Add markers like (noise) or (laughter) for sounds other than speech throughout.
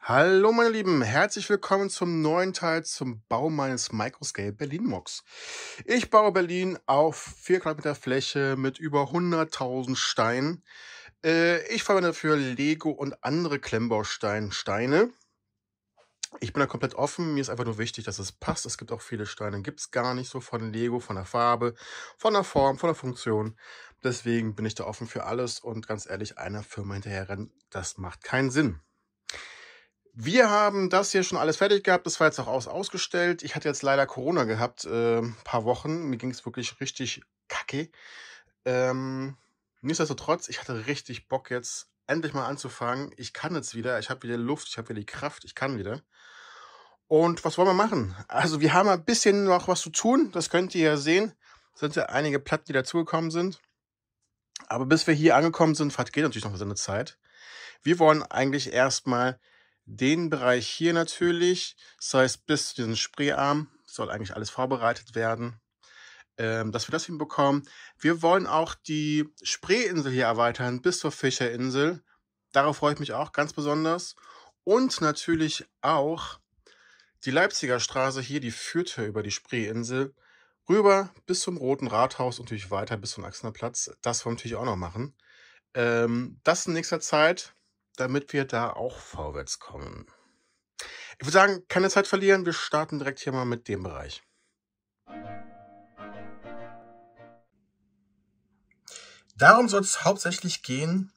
Hallo meine Lieben, herzlich willkommen zum neuen Teil zum Bau meines Microscale Berlin Mocs. Ich baue Berlin auf 4 Quadratmeter Fläche mit über 100.000 Steinen. Äh, ich verwende dafür Lego und andere Klemmbausteinsteine. Ich bin da komplett offen, mir ist einfach nur wichtig, dass es passt. Es gibt auch viele Steine, gibt es gar nicht so von Lego, von der Farbe, von der Form, von der Funktion. Deswegen bin ich da offen für alles und ganz ehrlich, einer Firma hinterherrennen, das macht keinen Sinn. Wir haben das hier schon alles fertig gehabt. Das war jetzt auch aus ausgestellt. Ich hatte jetzt leider Corona gehabt, äh, ein paar Wochen. Mir ging es wirklich richtig kacke. Ähm, nichtsdestotrotz, ich hatte richtig Bock jetzt endlich mal anzufangen. Ich kann jetzt wieder. Ich habe wieder Luft. Ich habe wieder die Kraft. Ich kann wieder. Und was wollen wir machen? Also wir haben ein bisschen noch was zu tun. Das könnt ihr ja sehen. Es sind ja einige Platten, die dazugekommen sind. Aber bis wir hier angekommen sind, geht natürlich noch eine Zeit. Wir wollen eigentlich erstmal den Bereich hier natürlich, das heißt bis zu diesem Spreearm, soll eigentlich alles vorbereitet werden, ähm, dass wir das hinbekommen. Wir wollen auch die Spreeinsel hier erweitern bis zur Fischerinsel. Darauf freue ich mich auch ganz besonders. Und natürlich auch die Leipziger Straße hier, die führt hier über die Spreeinsel rüber bis zum Roten Rathaus und natürlich weiter bis zum Axner Platz. Das wollen wir natürlich auch noch machen. Ähm, das in nächster Zeit damit wir da auch vorwärts kommen. Ich würde sagen, keine Zeit verlieren, wir starten direkt hier mal mit dem Bereich. Darum soll es hauptsächlich gehen.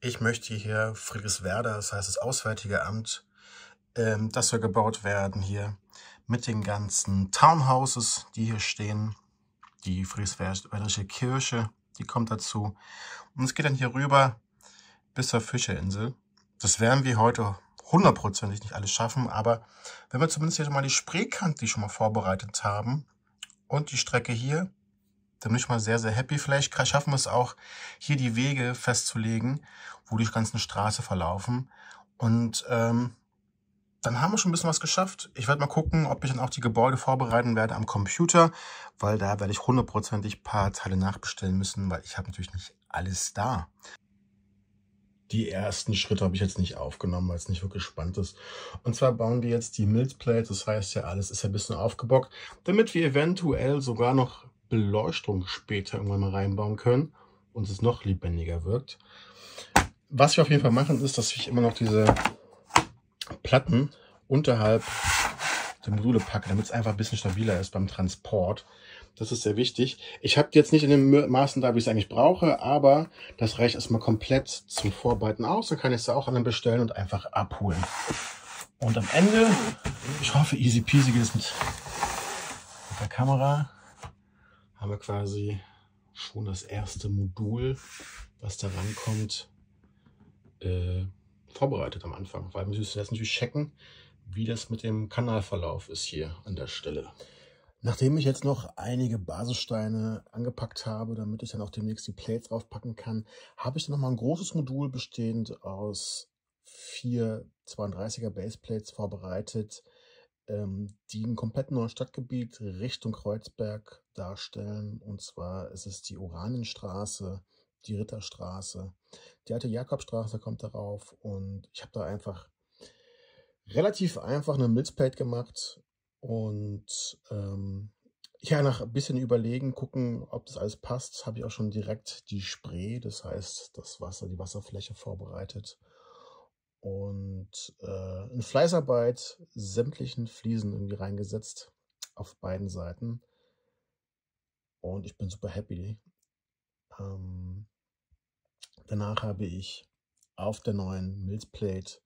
Ich möchte hier Friedrichswerder, das heißt das Auswärtige Amt, ähm, das soll gebaut werden hier mit den ganzen Townhouses, die hier stehen. Die Friedrichswerderische Kirche, die kommt dazu. Und es geht dann hier rüber bis zur Fischerinsel. Das werden wir heute hundertprozentig nicht alles schaffen, aber wenn wir zumindest jetzt mal die Spreekante schon mal vorbereitet haben und die Strecke hier, dann bin ich mal sehr, sehr happy. Vielleicht schaffen wir es auch, hier die Wege festzulegen, wo die ganzen Straße verlaufen. Und ähm, dann haben wir schon ein bisschen was geschafft. Ich werde mal gucken, ob ich dann auch die Gebäude vorbereiten werde am Computer, weil da werde ich hundertprozentig ein paar Teile nachbestellen müssen, weil ich habe natürlich nicht alles da die ersten Schritte habe ich jetzt nicht aufgenommen, weil es nicht wirklich spannend ist. Und zwar bauen wir jetzt die Milzplate, das heißt ja, alles ist ja ein bisschen aufgebockt, damit wir eventuell sogar noch Beleuchtung später irgendwann mal reinbauen können und es noch lebendiger wirkt. Was wir auf jeden Fall machen, ist, dass ich immer noch diese Platten unterhalb der Module packe, damit es einfach ein bisschen stabiler ist beim Transport. Das ist sehr wichtig. Ich habe jetzt nicht in den Maßen da, wie ich es eigentlich brauche, aber das reicht erstmal komplett zum Vorbereiten aus. Dann kann ich es auch anderen bestellen und einfach abholen. Und am Ende, ich hoffe, easy peasy geht es mit, mit der Kamera, haben wir quasi schon das erste Modul, was da rankommt, äh, vorbereitet am Anfang. Weil wir müssen jetzt natürlich checken, wie das mit dem Kanalverlauf ist hier an der Stelle. Nachdem ich jetzt noch einige Basissteine angepackt habe, damit ich dann auch demnächst die Plates draufpacken kann, habe ich dann nochmal ein großes Modul bestehend aus vier 32er Baseplates vorbereitet, ähm, die ein komplett neues Stadtgebiet Richtung Kreuzberg darstellen. Und zwar ist es die Oranienstraße, die Ritterstraße, die alte Jakobstraße kommt darauf und ich habe da einfach relativ einfach eine Milzplate gemacht und ähm, ja, nach ein bisschen überlegen, gucken, ob das alles passt, habe ich auch schon direkt die Spree, das heißt das Wasser, die Wasserfläche vorbereitet. Und äh, in Fleißarbeit sämtlichen Fliesen irgendwie reingesetzt auf beiden Seiten. Und ich bin super happy. Ähm, danach habe ich auf der neuen Milzplate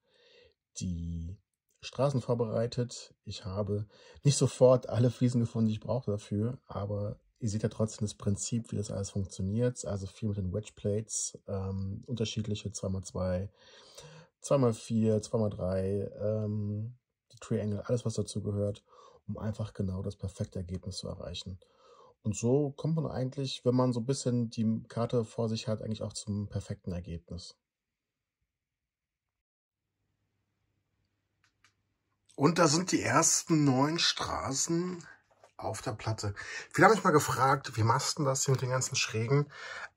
die Straßen vorbereitet. Ich habe nicht sofort alle Fliesen gefunden, die ich brauche dafür, aber ihr seht ja trotzdem das Prinzip, wie das alles funktioniert. Also viel mit den Wedge Plates, ähm, unterschiedliche 2x2, 2x4, 2x3, ähm, die Triangle, alles was dazu gehört, um einfach genau das perfekte Ergebnis zu erreichen. Und so kommt man eigentlich, wenn man so ein bisschen die Karte vor sich hat, eigentlich auch zum perfekten Ergebnis. Und da sind die ersten neun Straßen auf der Platte. Viele haben mich mal gefragt, wie machst du das hier mit den ganzen Schrägen?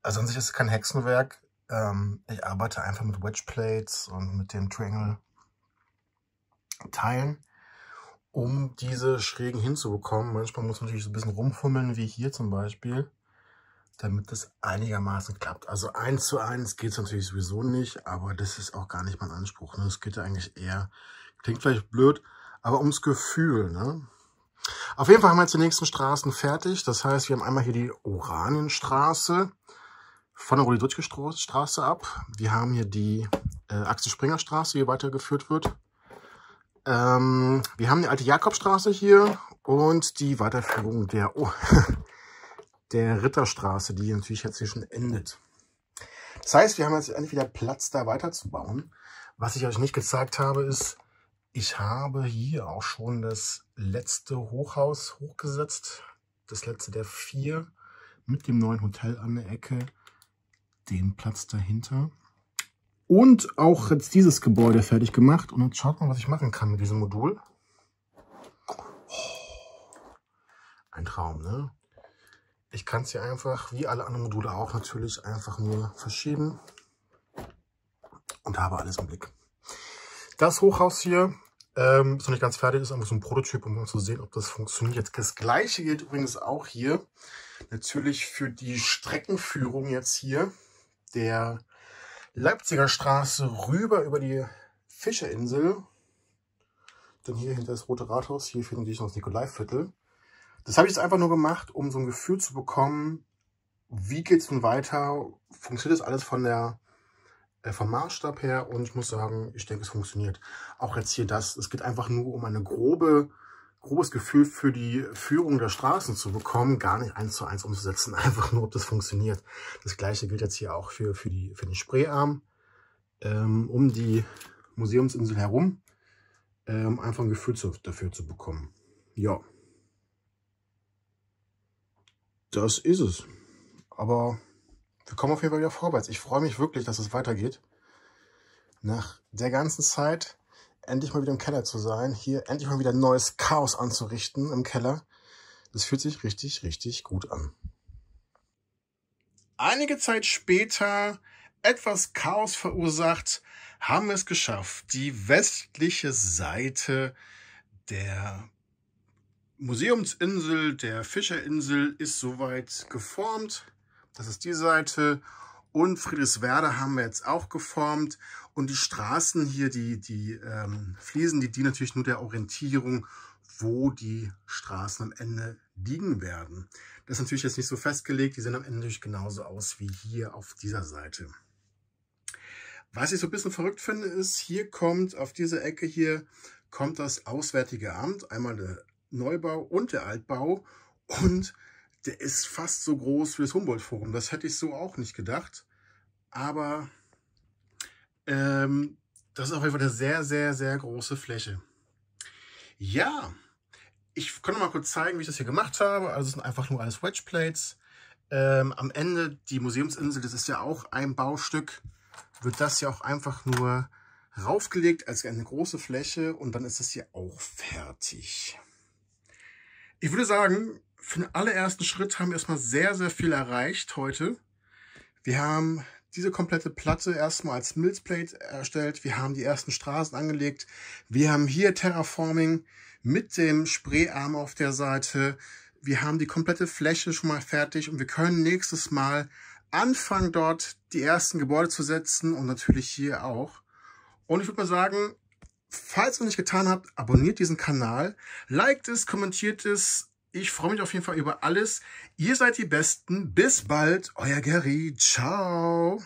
Also an sich ist es kein Hexenwerk. Ähm, ich arbeite einfach mit Wedgeplates und mit dem Triangle-Teilen, um diese Schrägen hinzubekommen. Manchmal muss man natürlich so ein bisschen rumfummeln, wie hier zum Beispiel, damit das einigermaßen klappt. Also eins zu eins geht es natürlich sowieso nicht, aber das ist auch gar nicht mein Anspruch. Ne? Es geht ja eigentlich eher Klingt vielleicht blöd, aber ums Gefühl. Ne? Auf jeden Fall haben wir jetzt die nächsten Straßen fertig. Das heißt, wir haben einmal hier die Oranienstraße von der Rudi-Dutschke-Straße ab. Wir haben hier die äh, Axel-Springer-Straße, die weitergeführt wird. Ähm, wir haben die alte Jakobstraße hier und die Weiterführung der, oh, (laughs) der Ritterstraße, die natürlich jetzt hier schon endet. Das heißt, wir haben jetzt endlich wieder Platz, da weiterzubauen. Was ich euch nicht gezeigt habe, ist, ich habe hier auch schon das letzte Hochhaus hochgesetzt, das letzte der vier, mit dem neuen Hotel an der Ecke, den Platz dahinter. Und auch jetzt dieses Gebäude fertig gemacht. Und jetzt schaut mal, was ich machen kann mit diesem Modul. Oh. Ein Traum, ne? Ich kann es hier einfach, wie alle anderen Module auch natürlich, einfach nur verschieben und habe alles im Blick. Das Hochhaus hier ähm, ist noch nicht ganz fertig, ist einfach so ein Prototyp, um mal zu sehen, ob das funktioniert. Das gleiche gilt übrigens auch hier. Natürlich für die Streckenführung jetzt hier der Leipziger Straße rüber über die Fischerinsel. Dann hier hinter das Rote Rathaus, hier finden sich noch das Nikolaiviertel. Das habe ich jetzt einfach nur gemacht, um so ein Gefühl zu bekommen, wie geht es nun weiter? Funktioniert das alles von der äh, vom Maßstab her und ich muss sagen, ich denke, es funktioniert. Auch jetzt hier das, es geht einfach nur um eine grobe, grobes Gefühl für die Führung der Straßen zu bekommen, gar nicht eins zu eins umzusetzen, (laughs) einfach nur, ob das funktioniert. Das gleiche gilt jetzt hier auch für, für, die, für den Sprayarm ähm, um die Museumsinsel herum, ähm, einfach ein Gefühl zu, dafür zu bekommen. Ja, das ist es. Aber wir kommen auf jeden Fall wieder vorwärts. Ich freue mich wirklich, dass es weitergeht. Nach der ganzen Zeit endlich mal wieder im Keller zu sein, hier endlich mal wieder neues Chaos anzurichten im Keller. Das fühlt sich richtig, richtig gut an. Einige Zeit später, etwas Chaos verursacht, haben wir es geschafft, die westliche Seite der Museumsinsel, der Fischerinsel ist soweit geformt. Das ist die Seite. Und Friedrichswerder haben wir jetzt auch geformt. Und die Straßen hier, die, die ähm, Fliesen, die dienen natürlich nur der Orientierung, wo die Straßen am Ende liegen werden. Das ist natürlich jetzt nicht so festgelegt. Die sehen am Ende natürlich genauso aus wie hier auf dieser Seite. Was ich so ein bisschen verrückt finde, ist, hier kommt auf diese Ecke hier, kommt das Auswärtige Amt, einmal der Neubau und der Altbau und der ist fast so groß wie das Humboldt-Forum. Das hätte ich so auch nicht gedacht. Aber ähm, das ist auf jeden Fall eine sehr, sehr, sehr große Fläche. Ja, ich kann mal kurz zeigen, wie ich das hier gemacht habe. Also es sind einfach nur alles Wedgeplates. Ähm, am Ende, die Museumsinsel, das ist ja auch ein Baustück, wird das ja auch einfach nur raufgelegt als eine große Fläche und dann ist das hier auch fertig. Ich würde sagen, für den allerersten Schritt haben wir erstmal sehr, sehr viel erreicht heute. Wir haben diese komplette Platte erstmal als Milzplate erstellt. Wir haben die ersten Straßen angelegt. Wir haben hier Terraforming mit dem Spreearm auf der Seite. Wir haben die komplette Fläche schon mal fertig und wir können nächstes Mal anfangen, dort die ersten Gebäude zu setzen und natürlich hier auch. Und ich würde mal sagen, falls ihr noch nicht getan habt, abonniert diesen Kanal, liked es, kommentiert es, ich freue mich auf jeden Fall über alles. Ihr seid die Besten. Bis bald, euer Gary. Ciao.